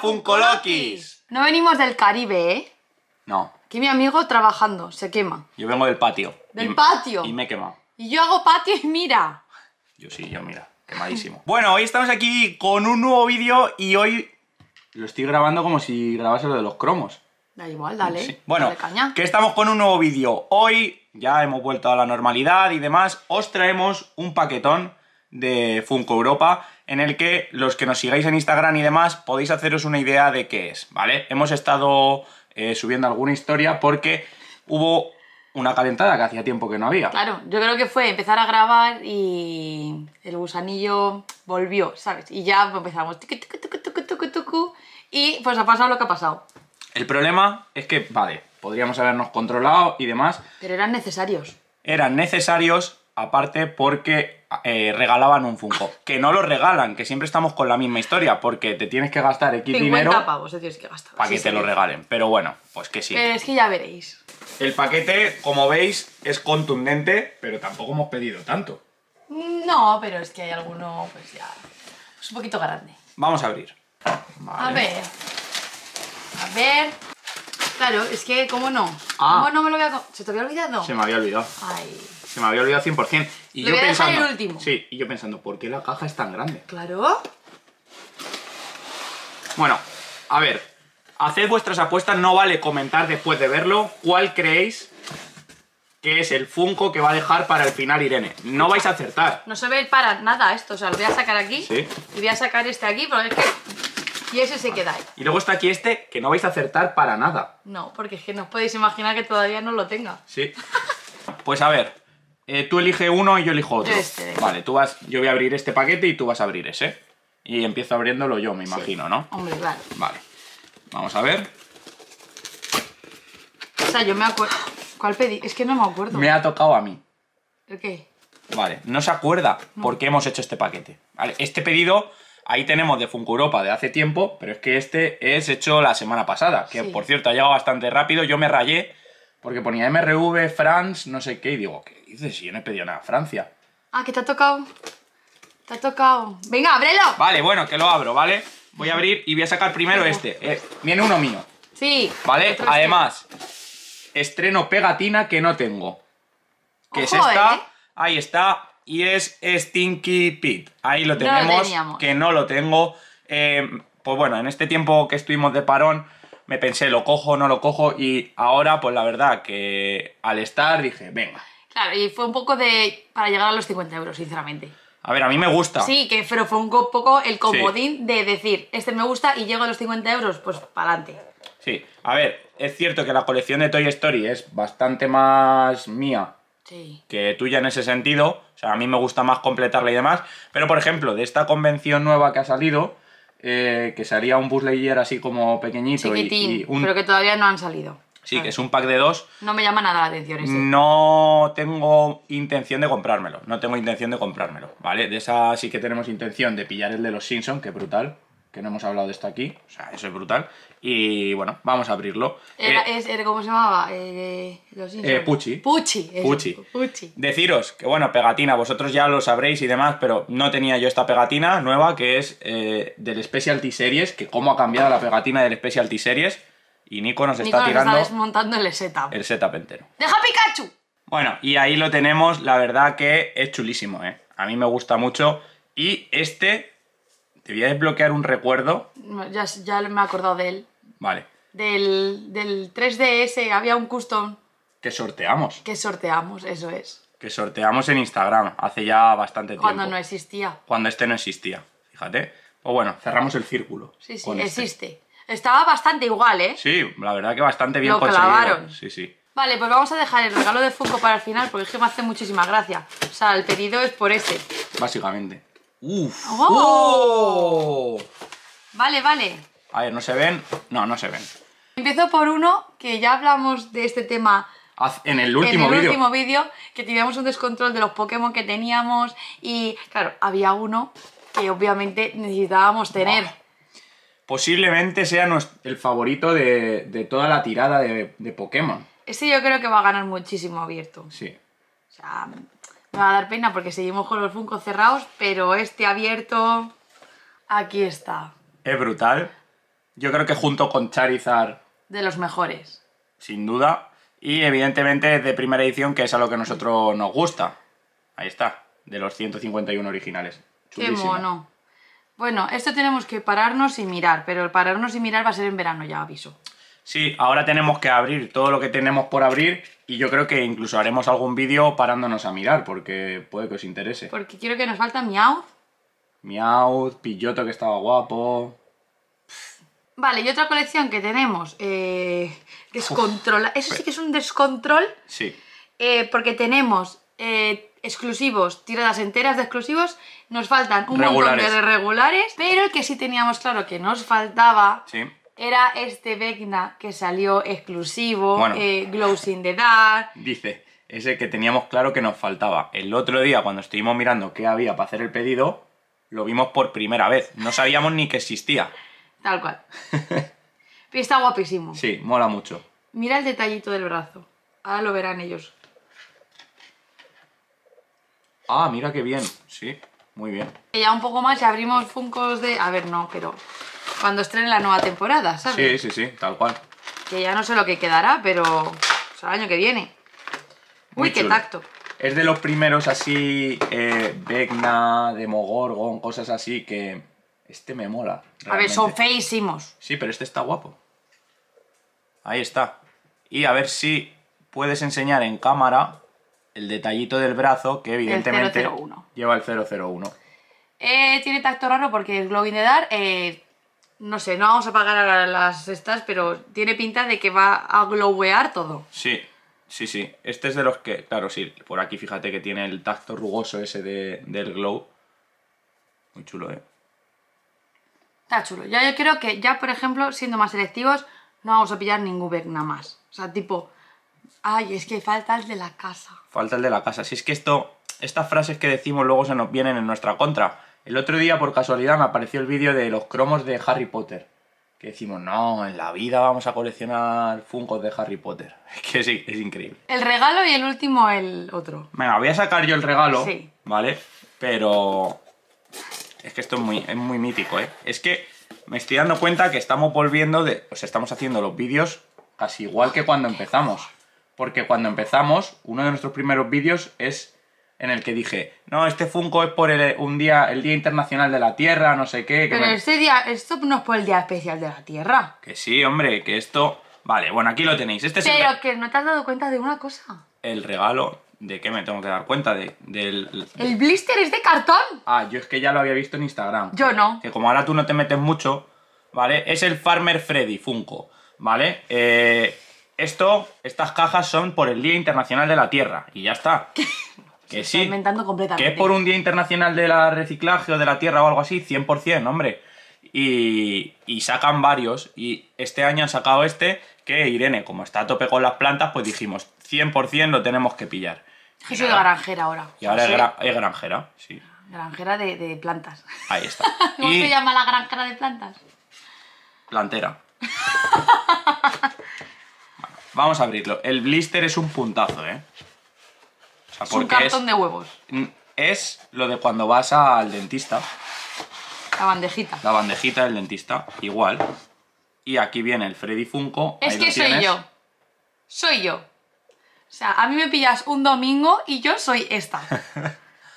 Funko Lokis! No venimos del Caribe, ¿eh? No. Aquí mi amigo trabajando, se quema. Yo vengo del patio. ¿Del patio? Y me quema. Y yo hago patio y mira. Yo sí, yo mira, quemadísimo. bueno, hoy estamos aquí con un nuevo vídeo y hoy lo estoy grabando como si grabase lo de los cromos. Da igual, dale. Bueno, que estamos con un nuevo vídeo. Hoy ya hemos vuelto a la normalidad y demás. Os traemos un paquetón de Funko Europa, en el que los que nos sigáis en Instagram y demás podéis haceros una idea de qué es, ¿vale? Hemos estado eh, subiendo alguna historia porque hubo una calentada que hacía tiempo que no había. Claro, yo creo que fue empezar a grabar y el gusanillo volvió, ¿sabes? Y ya empezamos y pues ha pasado lo que ha pasado. El problema es que, vale, podríamos habernos controlado y demás. Pero eran necesarios. Eran necesarios, aparte porque eh, regalaban un Funko. Que no lo regalan, que siempre estamos con la misma historia, porque te tienes que gastar X 50 dinero para que te lo regalen. Pero bueno, pues que sí. Pero eh, es que ya veréis. El paquete, como veis, es contundente, pero tampoco hemos pedido tanto. Mm, no, pero es que hay alguno, pues ya... Es un poquito grande. Vamos a abrir. A ver... A ver... Claro, es que, ¿cómo no? Ah. ¿Cómo no me lo había... ¿Se te había olvidado? Se me había olvidado. Ay... Se me había olvidado 100%. Y yo voy a pensando, dejar el último. Sí, y yo pensando, ¿por qué la caja es tan grande? Claro. Bueno, a ver, haced vuestras apuestas, no vale comentar después de verlo cuál creéis que es el Funko que va a dejar para el final Irene. No vais a acertar. No se ve para nada esto, o sea, lo voy a sacar aquí sí. y voy a sacar este aquí, pero es que... Y ese se queda ahí. Y luego está aquí este, que no vais a acertar para nada. No, porque es que no podéis imaginar que todavía no lo tenga. Sí. pues a ver, eh, tú elige uno y yo elijo otro. Este, vale, tú vas, yo voy a abrir este paquete y tú vas a abrir ese. Y empiezo abriéndolo yo, me imagino, ¿no? Hombre, claro Vamos a ver. O sea, yo me acuerdo... ¿Cuál pedí? Es que no me acuerdo. Me ha tocado a mí. ¿El qué? Vale, no se acuerda por qué hemos hecho este paquete. Vale, este pedido ahí tenemos de Funko Europa de hace tiempo, pero es que este es hecho la semana pasada, que por cierto ha llegado bastante rápido, yo me rayé porque ponía MRV, France, no sé qué, y digo, ¿qué dices? Si yo no he pedido nada, Francia. Ah, que te ha tocado. Te ha tocado. Venga, ábrelo. Vale, bueno, que lo abro, ¿vale? Voy a abrir y voy a sacar primero este. Eh. viene uno mío. Sí. ¿Vale? Este. Además, estreno pegatina que no tengo. Que es esta. Eh. Ahí está. Y es Stinky Pit. Ahí lo tenemos. que no lo tengo. Eh, pues bueno, en este tiempo que estuvimos de parón me pensé, lo cojo, no lo cojo, y ahora, pues la verdad, que al estar dije, venga. Claro, y fue un poco de. para llegar a los 50 euros, sinceramente. A ver, a mí me gusta. Sí, que pero fue un poco el comodín de decir, este me gusta y llego a los 50 euros, pues para adelante. Sí, a ver, es cierto que la colección de Toy Story es bastante más mía que tuya en ese sentido. O sea, a mí me gusta más completarla y demás. Pero, por ejemplo, de esta convención nueva que ha salido, eh, que sería un Buslayer así como pequeñito. pero que todavía no han salido. Sí, que ah. es un pack de dos. No me llama nada la atención ese. No tengo intención de comprármelo. No tengo intención de comprármelo, ¿vale? De esa sí que tenemos intención de pillar el de los Simpsons, que brutal que no hemos hablado de esto aquí. O sea, eso es brutal. Y bueno, vamos a abrirlo. Eh, ¿Cómo se llamaba? Eh, los eh, Pucci. Pucci, Pucci. Deciros que, bueno, pegatina, vosotros ya lo sabréis y demás, pero no tenía yo esta pegatina nueva que es del Specialty Series, que cómo ha cambiado la pegatina del Specialty Series. Y Nico nos está nos tirando. Está desmontando el setup. El setup entero. ¡Deja Pikachu! Bueno, y ahí lo tenemos. La verdad que es chulísimo, ¿eh? A mí me gusta mucho. Y este te voy a desbloquear un recuerdo. Ya, me he acordado de él. Vale. Del, 3DS había un custom. Que sorteamos. Que sorteamos, eso es. Que sorteamos en Instagram hace ya bastante tiempo. Cuando no existía. Cuando este no existía, fíjate. o pues bueno, cerramos el círculo. Sí, sí, este. existe. Estaba bastante igual, ¿eh? Sí, la verdad que bastante bien Lo Sí, sí. Vale, pues vamos a dejar el regalo de Funko para el final porque es que me hace muchísima gracia. O sea, el pedido es por ese Básicamente. ¡Uf! Oh. ¡Oh! Vale, vale. A ver, ¿no se ven? No, no se ven. Empiezo por uno que ya hablamos de este tema en el último vídeo. último vídeo, que teníamos un descontrol de los Pokémon que teníamos y, claro, había uno que obviamente necesitábamos tener. Posiblemente sea el favorito de, toda la tirada de, de, Pokémon. Este yo creo que va a ganar muchísimo abierto. Sí. O sea, va a dar pena porque seguimos con los funcos cerrados, pero este abierto... Aquí está. Es brutal. Yo creo que junto con Charizard... De los mejores. Sin duda. Y evidentemente es de primera edición, que es a lo que nosotros nos gusta. Ahí está, de los 151 originales. Qué mono. Bueno, esto tenemos que pararnos y mirar, pero el pararnos y mirar va a ser en verano, ya aviso. Sí, ahora tenemos que abrir todo lo que tenemos por abrir y yo creo que incluso haremos algún vídeo parándonos a mirar, porque puede que os interese. Porque quiero que nos falta Miau. Miau, Pilloto que estaba guapo. Vale, y otra colección que tenemos, eh, descontrol. Eso sí que es un descontrol. Sí. Eh, porque tenemos eh, exclusivos, tiradas enteras de exclusivos, nos faltan un regulares. montón de regulares, pero el que sí teníamos claro que nos faltaba sí era este Vecna que salió exclusivo, bueno, eh, Glows Dark. Dice, ese que teníamos claro que nos faltaba. El otro día, cuando estuvimos mirando qué había para hacer el pedido, lo vimos por primera vez. No sabíamos ni que existía. Tal cual. Pero está guapísimo. Sí, mola mucho. Mira el detallito del brazo. Ahora lo verán ellos. Ah, mira qué bien. Sí, muy bien. ya un poco más y abrimos funcos de... A ver, no, pero cuando estrene la nueva temporada, ¿sabes? Sí, sí, sí, tal cual. Que ya no sé lo que quedará, pero o sea, el año que viene. Uy, qué tacto. Es de los primeros así, eh, Vecna, Demogorgon, cosas así que... Este me mola. A ver, son feísimos. Sí, pero este está guapo. Ahí está. Y a ver si puedes enseñar en cámara el detallito del brazo que evidentemente lleva el 001. Eh, tiene tacto raro porque es Globin de dar... Eh, no sé, no vamos a pagar ahora las estas, pero tiene pinta de que va a glowear todo. Sí, sí, sí. Este es de los que, claro, sí, por aquí fíjate que tiene el tacto rugoso ese de, del glow. Muy chulo, ¿eh? Está chulo. ya yo creo que ya, por ejemplo, siendo más selectivos, no vamos a pillar ningún Vecna nada más. O sea, tipo, ay, es que falta el de la casa. Falta el de la casa. Si es que esto, estas frases que decimos luego se nos vienen en nuestra contra. El otro día, por casualidad, me apareció el vídeo de los cromos de Harry Potter. Que decimos, no, en la vida vamos a coleccionar Funkos de Harry Potter. Es que es, increíble. El regalo y el último, el otro. Venga, voy a sacar yo el regalo. Sí. ¿Vale? Pero. Es que esto muy, es muy mítico, ¿eh? Es que me estoy dando cuenta que estamos volviendo de. O sea, estamos haciendo los vídeos casi igual que cuando empezamos. Porque cuando empezamos, uno de nuestros primeros vídeos es en el que dije, no, este Funko es por el, un día, el Día Internacional de la Tierra, no sé qué. Pero este día, esto no es por el Día Especial de la Tierra. Que sí, hombre, que esto... Vale, bueno, aquí lo tenéis. Este Pero es que no te has dado cuenta de una cosa. El regalo, ¿de qué me tengo que dar cuenta? De, ¡El blister es de cartón! Ah, yo es que ya lo había visto en Instagram. Yo no. Que como ahora tú no te metes mucho, ¿vale? Es el Farmer Freddy Funko, ¿vale? Eh, esto, estas cajas son por el Día Internacional de la Tierra, y ya está. que sí, inventando completamente. Que es por un Día Internacional de la Reciclaje o de la Tierra o algo así, 100%, hombre. Y, sacan varios. Y este año han sacado este que Irene, como está a tope con las plantas, pues dijimos, 100% lo tenemos que pillar. Yo soy granjera ahora. Y ahora es, granjera, sí. Granjera de, plantas. Ahí está. ¿Cómo se llama la granjera de plantas? Plantera. vamos a abrirlo. El blister es un puntazo, ¿eh? es un cartón de huevos. Mm, es lo de cuando vas al dentista. La bandejita. La bandejita del dentista, igual. Y aquí viene el Freddy Funko. Es que soy yo. Soy yo. O sea, a mí me pillas un domingo y yo soy esta.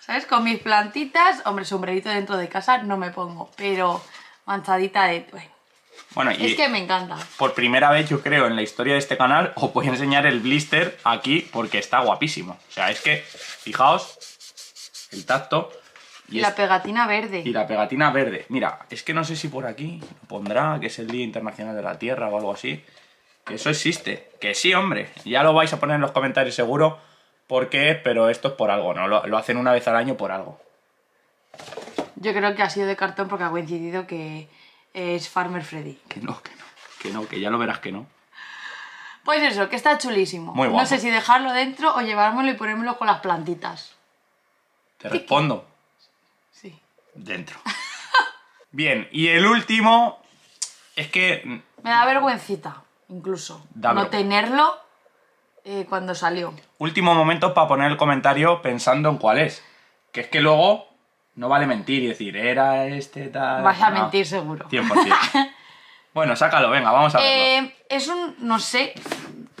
¿Sabes? Con mis plantitas, hombre, sombrerito dentro de casa no me pongo, pero manchadita de... Bueno, y es que me encanta. Por primera vez, yo creo, en la historia de este canal, os voy a enseñar el blister aquí porque está guapísimo. O sea, es que, fijaos, el tacto. Y, la pegatina verde. Y la pegatina verde. Mira, es que no sé si por aquí pondrá, que es el Día Internacional de la Tierra o algo así. Que eso existe. Que sí, hombre. Ya lo vais a poner en los comentarios seguro por pero esto es por algo, ¿no? lo hacen una vez al año por algo. Yo creo que ha sido de cartón porque ha coincidido que es Farmer Freddy. Que no, que no, que no, que ya lo verás que no. Pues eso, que está chulísimo. Muy No sé si dejarlo dentro o llevármelo y ponérmelo con las plantitas. Te respondo. Sí. Dentro. Bien, y el último es que... Me da vergüencita, incluso. no tenerlo eh, cuando salió. Último momento para poner el comentario pensando en cuál es. Que es que luego no vale mentir y decir, era este tal. Vas a mentir seguro. 100%. bueno, sácalo, venga, vamos a ver eh, es un. No sé.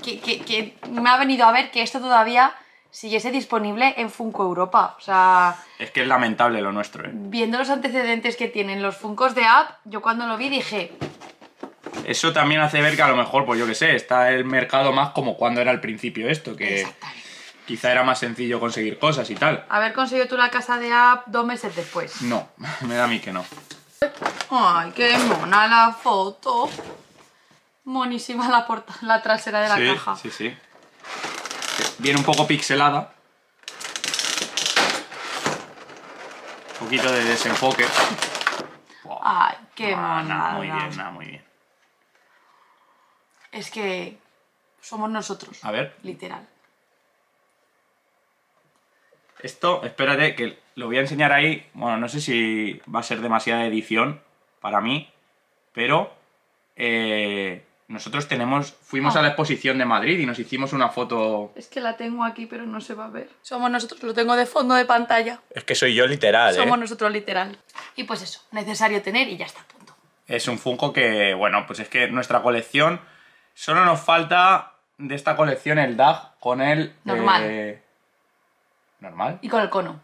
Que, me ha venido a ver que esto todavía siguiese disponible en Funko Europa. O sea. Es que es lamentable lo nuestro, ¿eh? Viendo los antecedentes que tienen los Funcos de App, yo cuando lo vi dije. Eso también hace ver que a lo mejor, pues yo qué sé, está el mercado más como cuando era al principio esto, que. Exactamente quizá era más sencillo conseguir cosas y tal. Haber conseguido tú la casa de App dos meses después. No, me da a mí que no. Ay, qué mona la foto. Monísima la, la trasera de la caja. Sí, sí. Viene un poco pixelada. Un poquito de desenfoque. Ay, qué mona. muy bien, nada, muy bien. Es que somos nosotros. A ver. Literal. Esto, espérate, que lo voy a enseñar ahí. Bueno, no sé si va a ser demasiada edición para mí, pero eh, nosotros tenemos, fuimos a la ah. exposición de Madrid y nos hicimos una foto. Es que la tengo aquí, pero no se va a ver. Somos nosotros, lo tengo de fondo de pantalla. Es que soy yo literal. Somos ¿eh? nosotros literal. Y pues eso, necesario tener y ya está, punto. Es un Funko que, bueno, pues es que nuestra colección, solo nos falta de esta colección el DAG con el... Normal. Eh, normal. Y con el cono.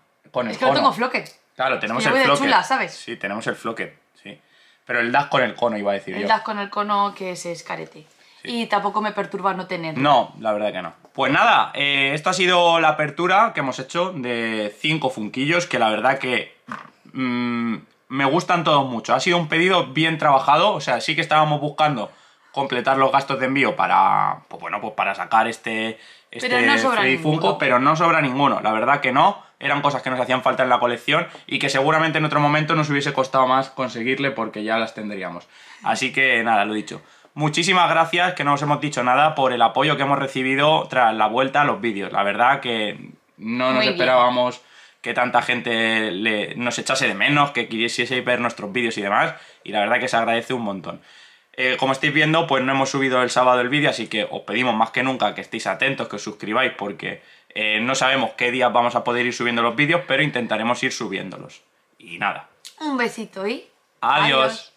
es que no tengo floquet. Claro, tenemos el floque Chula, ¿sabes? Sí, tenemos el floquet, sí. Pero el das con el cono, iba a decir el yo. El dash con el cono que es escarete. Y tampoco me perturba no tener No, la verdad que no. Pues nada, eh, esto ha sido la apertura que hemos hecho de cinco funquillos, que la verdad que mm, me gustan todos mucho. Ha sido un pedido bien trabajado, o sea, sí que estábamos buscando completar los gastos de envío para, pues bueno, pues para sacar este, este pero no pero no sobra ninguno, la verdad que no, eran cosas que nos hacían falta en la colección y que seguramente en otro momento nos hubiese costado más conseguirle porque ya las tendríamos. Así que nada, lo dicho. Muchísimas gracias, que no os hemos dicho nada, por el apoyo que hemos recibido tras la vuelta a los vídeos. La verdad que no nos esperábamos que tanta gente nos echase de menos, que quisiese ver nuestros vídeos y demás, y la verdad que se agradece un montón. Eh, como estáis viendo, pues no hemos subido el sábado el vídeo, así que os pedimos más que nunca que estéis atentos, que os suscribáis, porque eh, no sabemos qué días vamos a poder ir subiendo los vídeos, pero intentaremos ir subiéndolos. Y nada. Un besito y... Adiós.